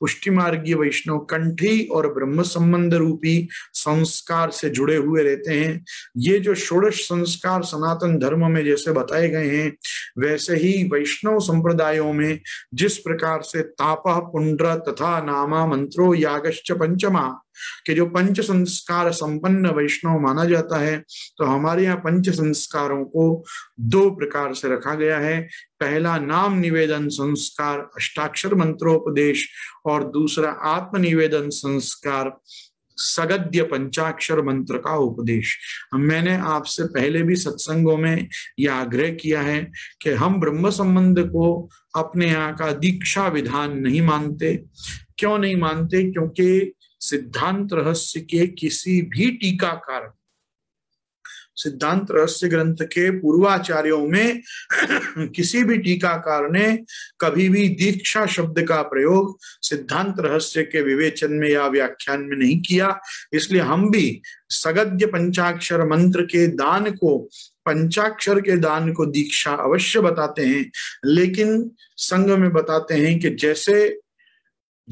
पुष्टि मार्गी वैष्णव कंठी और ब्रह्म संबंध रूपी संस्कार से जुड़े हुए रहते हैं ये जो षोड़श संस्कार सनातन धर्म में जैसे बताए गए हैं वैसे ही वैष्णव संप्रदायों में जिस प्रकार से तापा पुंड्र तथा नामा मंत्रो यागश्च पंचमा कि जो पंच संस्कार संपन्न वैष्णव माना जाता है तो हमारे यहाँ पंच संस्कारों को दो प्रकार से रखा गया है पहला नाम निवेदन संस्कार अष्टाक्षर मंत्रोपदेश और दूसरा आत्मनिवेदन संस्कार सगद्य पंचाक्षर मंत्र का उपदेश मैंने आपसे पहले भी सत्संगों में यह आग्रह किया है कि हम ब्रह्म संबंध को अपने यहाँ का दीक्षा विधान नहीं मानते क्यों नहीं मानते क्योंकि सिद्धांत रहस्य के किसी भी टीकाकार सिद्धांत रहस्य ग्रंथ के पूर्वाचार्यों में किसी भी टीकाकार ने कभी भी दीक्षा शब्द का प्रयोग सिद्धांत रहस्य के विवेचन में या व्याख्यान में नहीं किया इसलिए हम भी सगद्य पंचाक्षर मंत्र के दान को पंचाक्षर के दान को दीक्षा अवश्य बताते हैं लेकिन संघ में बताते हैं कि जैसे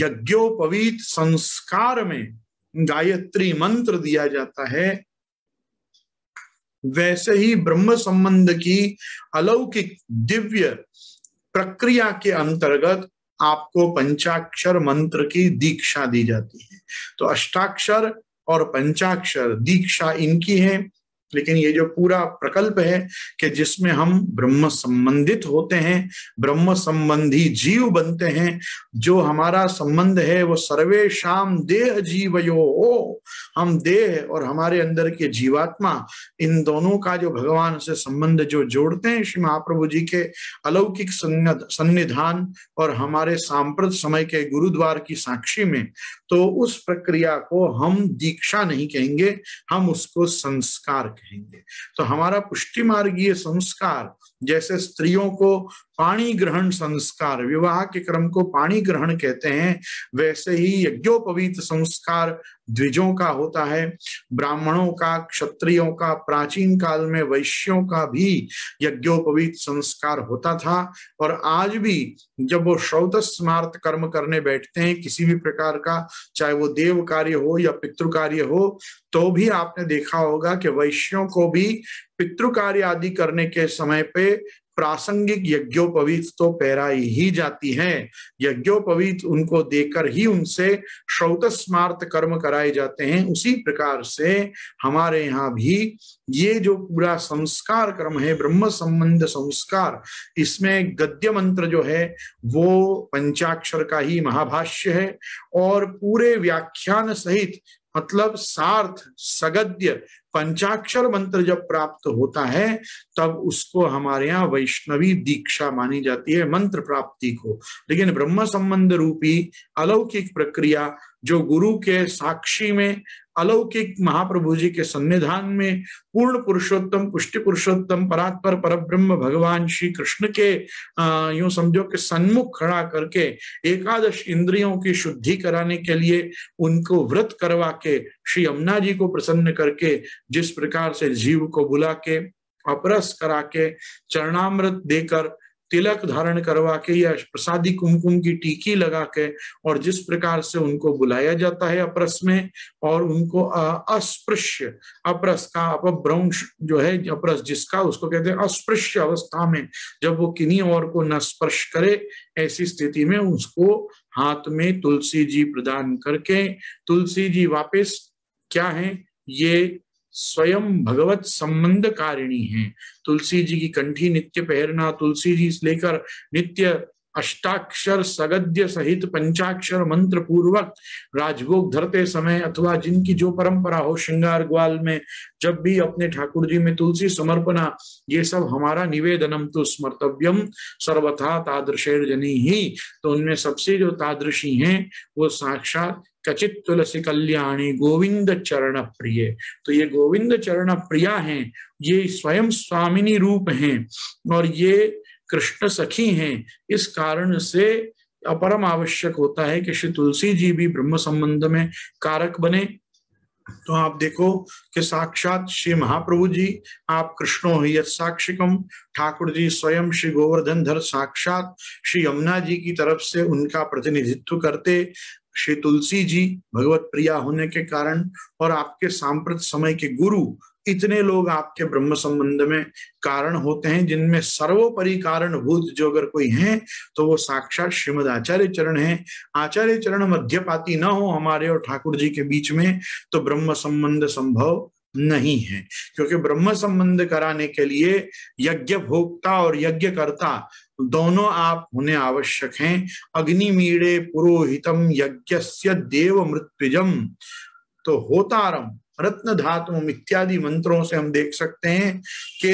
यज्ञोपवीत संस्कार में गायत्री मंत्र दिया जाता है वैसे ही ब्रह्म संबंध की अलौकिक दिव्य प्रक्रिया के अंतर्गत आपको पंचाक्षर मंत्र की दीक्षा दी जाती है तो अष्टाक्षर और पंचाक्षर दीक्षा इनकी है लेकिन ये जो पूरा प्रकल्प है कि जिसमें हम ब्रह्म संबंधित होते हैं ब्रह्म संबंधी जीव बनते हैं जो हमारा संबंध है वो सर्वे शाम देह यो हो हम देह और हमारे अंदर के जीवात्मा इन दोनों का जो भगवान से संबंध जो जोड़ते हैं श्री महाप्रभु जी के अलौकिक सन्निधान और हमारे सांप्रत समय के गुरुद्वार की साक्षी में तो उस प्रक्रिया को हम दीक्षा नहीं कहेंगे हम उसको संस्कार कहेंगे तो हमारा पुष्टि मार्गीय संस्कार जैसे स्त्रियों को पाणी ग्रहण संस्कार विवाह के क्रम को पाणी ग्रहण कहते हैं वैसे ही यज्ञोपवीत संस्कार द्विजों का होता है ब्राह्मणों का क्षत्रियों का प्राचीन काल में वैश्यों का भी यज्ञोपवीत संस्कार होता था और आज भी जब वो श्रौत स्मार्थ कर्म करने बैठते हैं किसी भी प्रकार का चाहे वो देव कार्य हो या पितृ कार्य हो तो भी आपने देखा होगा कि वैश्यों को भी पितृ कार्य आदि करने के समय पे प्रासंगिक यज्ञोपवीत तो पैराई ही जाती है यज्ञोपवीत उनको देकर ही उनसे श्रौत स्मार्त कर्म कराए जाते हैं उसी प्रकार से हमारे यहाँ भी ये जो पूरा संस्कार क्रम है ब्रह्म संबंध संस्कार इसमें गद्य मंत्र जो है वो पंचाक्षर का ही महाभाष्य है और पूरे व्याख्यान सहित मतलब सार्थ सगद्य पंचाक्षर मंत्र जब प्राप्त होता है तब उसको हमारे यहाँ वैष्णवी दीक्षा मानी जाती है मंत्र प्राप्ति को लेकिन ब्रह्म संबंध रूपी अलौकिक प्रक्रिया जो गुरु के साक्षी में अलौकिक महाप्रभु जी के सन्निधान में पूर्ण पुरुषोत्तम पुष्टि पुरुषोत्तम परात्पर पर ब्रह्म भगवान श्री कृष्ण के यूं समझो कि सन्मुख खड़ा करके एकादश इंद्रियों की शुद्धि कराने के लिए उनको व्रत करवा के श्री यमुना जी को प्रसन्न करके जिस प्रकार से जीव को बुला के अपरस करा के चरणामृत देकर तिलक धारण करवा के या प्रसादी कुमकुम की टीकी लगा के और जिस प्रकार से उनको बुलाया जाता है अपरस में और उनको अस्पृश्य अपरस का अपभ्रंश जो है अपरस जिसका उसको कहते हैं अस्पृश्य अवस्था में जब वो किन्हीं और को न स्पर्श करे ऐसी स्थिति में उसको हाथ में तुलसी जी प्रदान करके तुलसी जी वापिस क्या है ये स्वयं भगवत संबंध कारिणी है तुलसी जी की कंठी नित्य पहरना तुलसी जी लेकर नित्य अष्टाक्षर सगद्य सहित पंचाक्षर मंत्र पूर्वक राजभोग धरते समय अथवा जिनकी जो परंपरा हो श्रृंगार ग्वाल में जब भी अपने ठाकुर जी में तुलसी समर्पणा ये सब हमारा निवेदनम तो स्मर्तव्यम सर्वथा जनी ही तो उनमें सबसे जो तादृशी हैं वो साक्षात कचित तुलसी कल्याणी गोविंद चरण प्रिय तो ये गोविंद चरण प्रिया हैं ये स्वयं स्वामिनी रूप हैं और ये कृष्ण सखी हैं इस कारण से अपरम आवश्यक होता है कि श्री तुलसी जी भी ब्रह्म संबंध में कारक बने तो आप देखो कि साक्षात श्री महाप्रभु जी आप कृष्णो यद साक्षिकम ठाकुर जी स्वयं श्री गोवर्धन धर साक्षात श्री यमुना जी की तरफ से उनका प्रतिनिधित्व करते श्री तुलसी जी भगवत प्रिया होने के कारण और आपके सांप्रत समय के गुरु इतने लोग आपके ब्रह्म संबंध में कारण होते हैं जिनमें सर्वोपरि कारण भूत जो अगर कोई हैं तो वो साक्षात श्रीमद आचार्य चरण हैं आचार्य चरण मध्यपाती न हो हमारे और ठाकुर जी के बीच में तो ब्रह्म संबंध संभव नहीं है क्योंकि ब्रह्म संबंध कराने के लिए यज्ञ भोक्ता और यज्ञ करता दोनों आप होने आवश्यक हैं अग्निमीड़े पुरोहितम यज्ञ देव मृत्युजम तो होतारम रत्न धातु इत्यादि मंत्रों से हम देख सकते हैं कि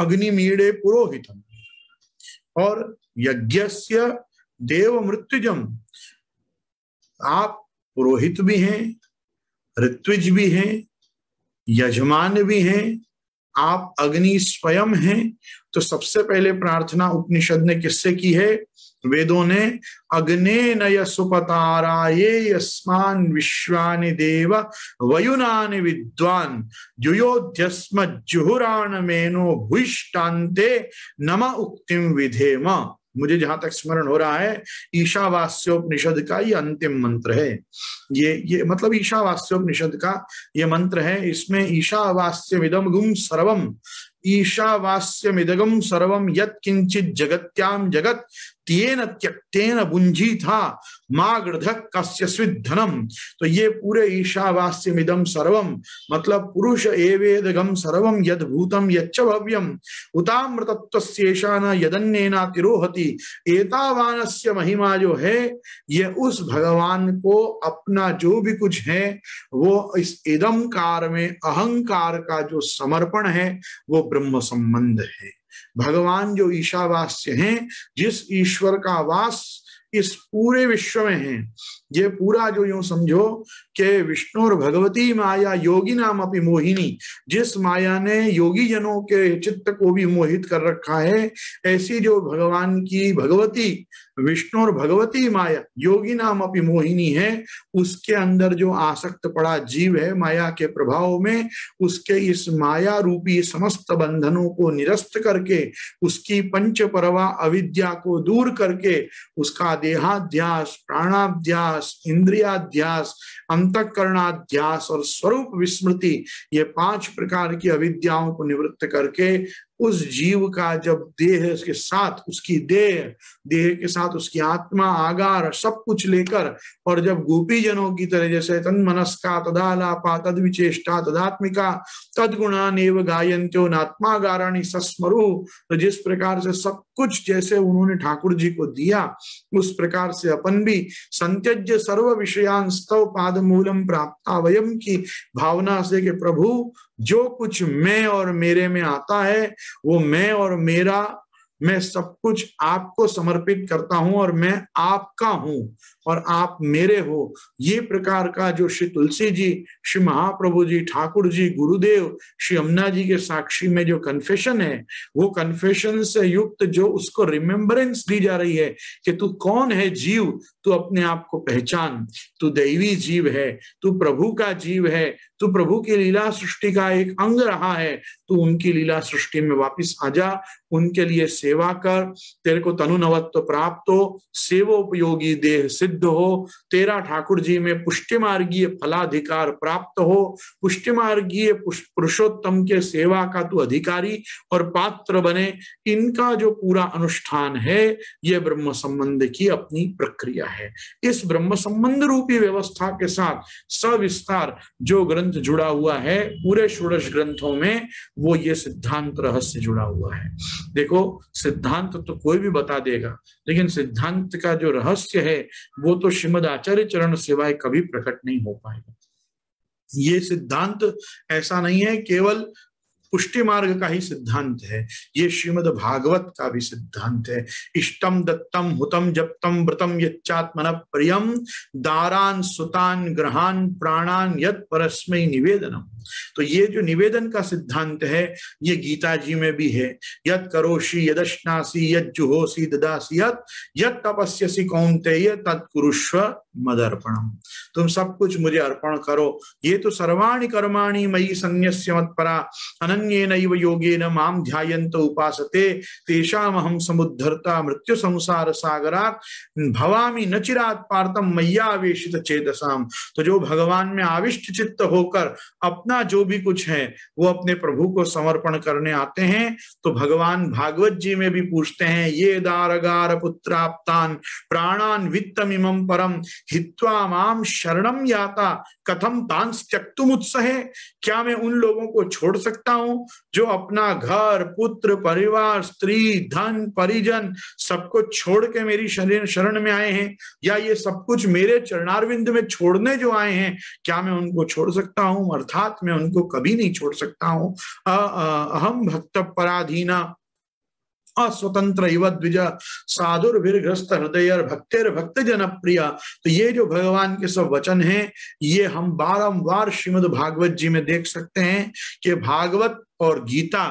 अग्निमीड़े पुरोहितम और यज्ञ देव मृत्युजम आप पुरोहित भी हैं ऋत्विज भी हैं यजमान भी हैं आप अग्नि स्वयं हैं तो सबसे पहले प्रार्थना उपनिषद ने किससे की है वेदों ने अग्ने नय यस्मान विश्वानि देव वयुनानि विद्वान जुयोध्यस्म जुहुराण मेनो भूष्टान्ते नम उक्तिम विधेम मुझे जहां तक स्मरण हो रहा है ईशावास्योपनिषद का ये अंतिम मंत्र है ये ये मतलब ईशावास्योपनिषद का ये मंत्र है इसमें ईशावास्यमिदम गुम सर्वम मिदगम सर्वम यत किंचित जगत्याम जगत तेन त्यक्तेन बुंजी था मागृधक कस्य स्विधनम तो ये पूरे ईशावास्यम इदम सर्वम मतलब पुरुष एवेदगम सर्वम यद भूतम यच्च भव्यम उतामृतत्वस्येषा न यदन्यना तिरोहति एतावानस्य महिमा जो है ये उस भगवान को अपना जो भी कुछ है वो इस इदम कार में अहंकार का जो समर्पण है वो ब्रह्म संबंध है भगवान जो ईशावास्य हैं जिस ईश्वर का वास इस पूरे विश्व में है ये पूरा जो यूं समझो कि विष्णु और भगवती माया योगी नाम अपनी मोहिनी जिस माया ने योगी जनों के चित्त को भी मोहित कर रखा है ऐसी जो भगवान की भगवती विष्णु और भगवती माया योगी नाम अपनी मोहिनी है उसके अंदर जो आसक्त पड़ा जीव है माया के प्रभाव में उसके इस माया रूपी समस्त बंधनों को निरस्त करके उसकी पंच परवा अविद्या को दूर करके उसका देहाध्यास प्राणाध्यास इंद्रियाध्यास अंतकरणाध्यास और स्वरूप विस्मृति ये पांच प्रकार की अविद्याओं को निवृत्त करके उस जीव का जब देह के साथ उसकी देह देह के साथ उसकी आत्मा आगार सब कुछ लेकर और जब गोपी जनों की तरह जैसे तन मनस्का तदालापा तद विचेष्टा तदात्मिका तद नेव गायंत्यो नात्मा गाराणी सस्मरु तो जिस प्रकार से सब कुछ जैसे उन्होंने ठाकुर जी को दिया उस प्रकार से अपन भी संत्यज्य सर्व विषयांस्तव पाद मूलम प्राप्त वयम की भावना से कि प्रभु जो कुछ मैं और मेरे में आता है वो मैं और मेरा मैं सब कुछ आपको समर्पित करता हूं और मैं आपका हूं और आप मेरे हो ये प्रकार का जो श्री तुलसी जी श्री महाप्रभु जी ठाकुर जी गुरुदेव श्री अमना जी के साक्षी में जो कन्फेशन है वो कन्फेशन से युक्त जो उसको रिमेम्बरेंस दी जा रही है कि तू कौन है जीव तू अपने आप को पहचान तू दैवी जीव है तू प्रभु का जीव है तो प्रभु की लीला सृष्टि का एक अंग रहा है तो उनकी लीला सृष्टि में वापस आ जा उनके लिए सेवा कर तेरे को तनु नवत्व प्राप्त हो सेवोपयोगी देह सिद्ध हो तेरा ठाकुर जी में पुष्टि मार्गीय फलाधिकार प्राप्त हो पुष्टि मार्गीय पुरुषोत्तम के सेवा का तू अधिकारी और पात्र बने इनका जो पूरा अनुष्ठान है यह ब्रह्म संबंध की अपनी प्रक्रिया है इस ब्रह्म संबंध रूपी व्यवस्था के साथ सविस्तार जो ग्रंथ ग्रंथ जुड़ा हुआ है पूरे षोड़श ग्रंथों में वो ये सिद्धांत रहस्य जुड़ा हुआ है देखो सिद्धांत तो कोई भी बता देगा लेकिन सिद्धांत का जो रहस्य है वो तो श्रीमद आचार्य चरण सिवाय कभी प्रकट नहीं हो पाएगा ये सिद्धांत ऐसा नहीं है केवल पुष्टि मार्ग का ही सिद्धांत है ये श्रीमद भागवत का भी सिद्धांत है इष्टम दत्तम हुतम जप्तम व्रतम यत्मन प्रियम दारान सुतान ग्रहान प्राणान यत परस्मय निवेदनम तो ये जो निवेदन का सिद्धांत है ये गीता जी में भी है यद करोशी यदश्नासी यद जुहोसी ददासी यद यद तपस्यसी कौनते ये तत्कुरुष्व मदर्पणम तुम सब कुछ मुझे अर्पण करो ये तो सर्वाणि कर्माणि मई संन्यस्य मत्परा अन्य नैव योगे न माम ध्यायंत उपासते तेषाम हम समुद्धरता मृत्यु संसार सागरात भवामी न चिरात पार्थम मैया आवेशित चेतसाम तो जो भगवान में आविष्ट चित्त होकर अपने अपना जो भी कुछ है वो अपने प्रभु को समर्पण करने आते हैं तो भगवान भागवत जी में भी पूछते हैं ये दारगार पुत्राप्तान प्राणान वित्तम इम परम हित्वा माम शरणम याता कथम तांस त्यक्तुम उत्साह क्या मैं उन लोगों को छोड़ सकता हूं जो अपना घर पुत्र परिवार स्त्री धन परिजन सबको छोड़ के मेरी शरीर शरण में आए हैं या ये सब कुछ मेरे चरणारविंद में छोड़ने जो आए हैं क्या मैं उनको छोड़ सकता हूं अर्थात साथ में उनको कभी नहीं छोड़ सकता हूं अहम भक्त पराधीना अस्वतंत्र युव द्विज साधुर्भिर्ग्रस्त हृदय भक्तिर भक्त जनप्रिय तो ये जो भगवान के सब वचन हैं ये हम बारंबार श्रीमद भागवत जी में देख सकते हैं कि भागवत और गीता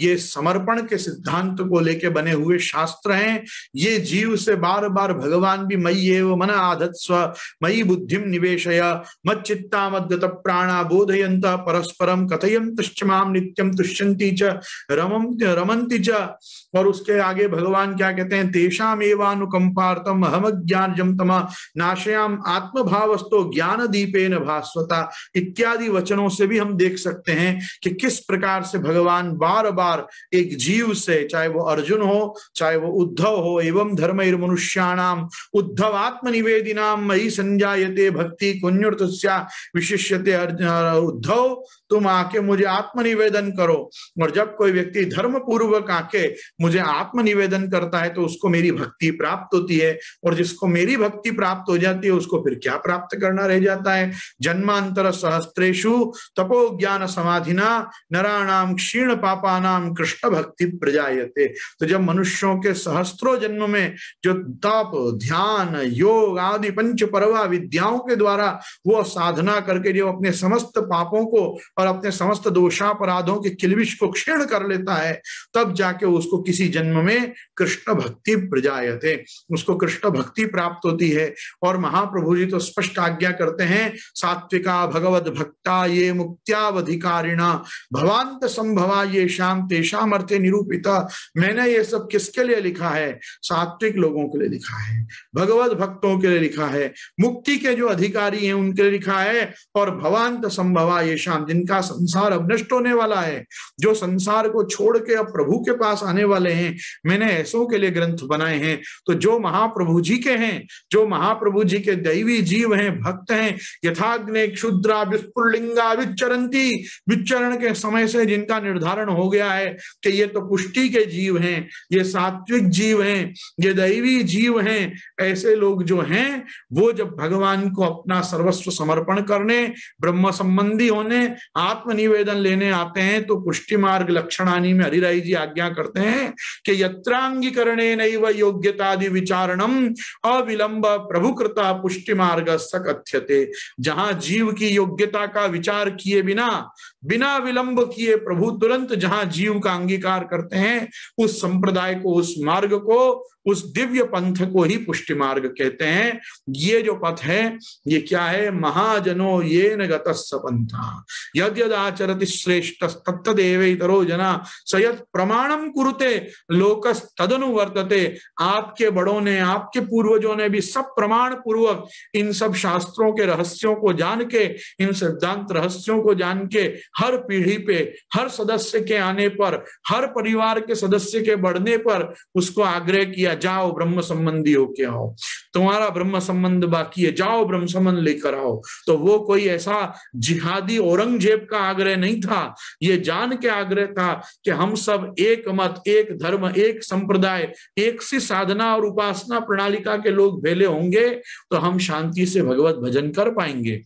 ये समर्पण के सिद्धांत को लेके बने हुए शास्त्र हैं ये जीव से बार बार भगवान भी मई एव मन आधत्स्व मई बुद्धिम निवेशय चित्ता मदत प्राणा बोधयंत परस्परम कथयम माम नित्यम तुष्यंती च रम रमंती च और उसके आगे भगवान क्या कहते हैं तेषाम एवानुकंपार्थम अहम ज्ञानजम तमा नाशयाम भावस्तो ज्ञान दीपेन भास्वता इत्यादि वचनों से भी हम देख सकते हैं कि किस प्रकार से भगवान बार बार एक जीव से चाहे वो अर्जुन हो चाहे वो उद्धव हो एवं धर्म मनुष्याणाम उद्धव आत्मनिवेदिनाम मई संजायते भक्ति कुन्युर्तस्या विशिष्यते उद्धव तुम आके मुझे आत्मनिवेदन करो और जब कोई व्यक्ति धर्म पूर्वक आके मुझे आत्मनिवेदन करता है तो उसको मेरी भक्ति प्राप्त होती है और जिसको मेरी भक्ति प्राप्त हो जाती है उसको फिर क्या प्राप्त करना रह जाता है जन्मांतर सहस्त्रेशु तपो ज्ञान समाधिना नराणाम क्षीण नाम कृष्ण भक्ति प्रजायते तो जब मनुष्यों के सहस्त्रों जन्म में जो तप ध्यान योग आदि पंच परवा विद्याओं के द्वारा वो साधना करके जो अपने समस्त पापों को और अपने समस्त दोषापराधों के किलविश को क्षीण कर लेता है तब जाके उसको किसी जन्म में कृष्ण भक्ति प्रजायते उसको कृष्ण भक्ति प्राप्त होती है और महाप्रभु जी तो स्पष्ट आज्ञा करते हैं सात्विका भगवत भक्ता ये मुक्त्यावधिकारिणा भवान्त संभवा ये शाम तेषाम अर्थे निरूपिता मैंने ये सब किसके लिए लिखा है सात्विक लोगों के लिए लिखा है भगवत भक्तों के लिए लिखा है मुक्ति के जो अधिकारी हैं उनके लिए लिखा है और भवान्त संभवा ये शाम जिनका जिनका संसार अब नष्ट होने वाला है जो संसार को छोड़ के अब प्रभु के पास आने वाले हैं मैंने ऐसों के लिए ग्रंथ बनाए हैं तो जो महाप्रभु जी के हैं जो महाप्रभु जी के दैवी जीव हैं भक्त हैं यथाग्नि क्षुद्रा विस्फुलिंगा विचरंती विचरण के समय से जिनका निर्धारण हो गया है कि ये तो पुष्टि के जीव हैं ये सात्विक जीव हैं ये दैवी जीव हैं ऐसे लोग जो हैं वो जब भगवान को अपना सर्वस्व समर्पण करने ब्रह्म संबंधी होने आत्मनिवेदन लेने आते हैं तो पुष्टि मार्ग लक्षणानी में हरिराई जी आज्ञा करते हैं कि यत्रांगीकरणे नैव योग्यतादि विचारणम अविलंब प्रभु कृता पुष्टि मार्ग सकथ्यते जहां जीव की योग्यता का विचार किए बिना बिना विलंब किए प्रभु तुरंत जहां जीव का अंगीकार करते हैं उस संप्रदाय को उस मार्ग को उस दिव्य पंथ को ही पुष्टि मार्ग कहते हैं ये जो पथ है ये क्या है महाजनो ये न य यद यद श्रेष्ठ तत्तदेव इतरो जना सयद प्रमाणम कुरुते लोकस तदनुवर्तते आपके बड़ों ने आपके पूर्वजों ने भी सब प्रमाण पूर्वक इन सब शास्त्रों के रहस्यों को जान के इन सिद्धांत रहस्यों को जान के हर पीढ़ी पे हर सदस्य के आने पर हर परिवार के सदस्य के बढ़ने पर उसको आग्रह किया जाओ ब्रह्म संबंधी होके आओ तुम्हारा ब्रह्म संबंध बाकी है जाओ ब्रह्म संबंध लेकर आओ तो वो कोई ऐसा जिहादी औरंगजेब का आग्रह नहीं था ये जान के आग्रह था कि हम सब एक मत एक धर्म एक संप्रदाय एक सी साधना और उपासना प्रणालिका के लोग भेले होंगे तो हम शांति से भगवत भजन कर पाएंगे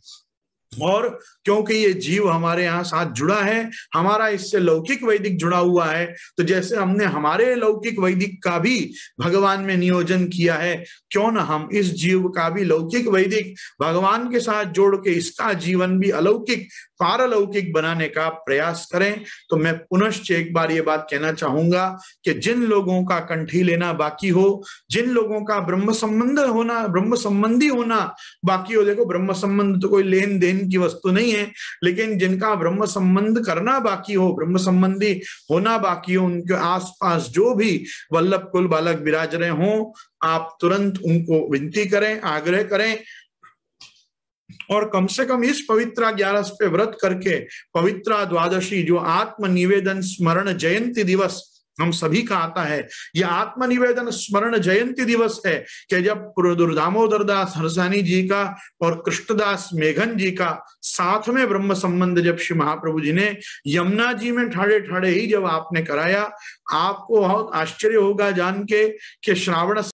और क्योंकि ये जीव हमारे यहाँ साथ जुड़ा है हमारा इससे लौकिक वैदिक जुड़ा हुआ है तो जैसे हमने हमारे लौकिक वैदिक का भी भगवान में नियोजन किया है क्यों ना हम इस जीव का भी लौकिक वैदिक भगवान के साथ जोड़ के इसका जीवन भी अलौकिक पारलौकिक बनाने का प्रयास करें तो मैं पुनश्च एक बार ये बात कहना चाहूंगा कि जिन लोगों का कंठी लेना बाकी हो जिन लोगों का ब्रह्म संबंध होना ब्रह्म संबंधी होना बाकी हो देखो ब्रह्म संबंध तो कोई लेन देन की वस्तु नहीं है लेकिन जिनका ब्रह्म संबंध करना बाकी हो ब्रह्म संबंधी होना बाकी हो उनके आसपास जो भी वल्लभ कुल बालक विराज रहे हो आप तुरंत उनको विनती करें आग्रह करें और कम से कम इस पवित्रा ग्यारस पे व्रत करके पवित्रा द्वादशी जो आत्मनिवेदन स्मरण जयंती दिवस हम सभी का आता है यह आत्मनिवेदन स्मरण जयंती दिवस है कि जब दुर्दामोदर दास हरसानी जी का और कृष्णदास मेघन जी का साथ में ब्रह्म संबंध जब श्री महाप्रभु जी ने यमुना जी में ठाड़े ठाड़े ही जब आपने कराया आपको बहुत आश्चर्य होगा जान के कि श्रावण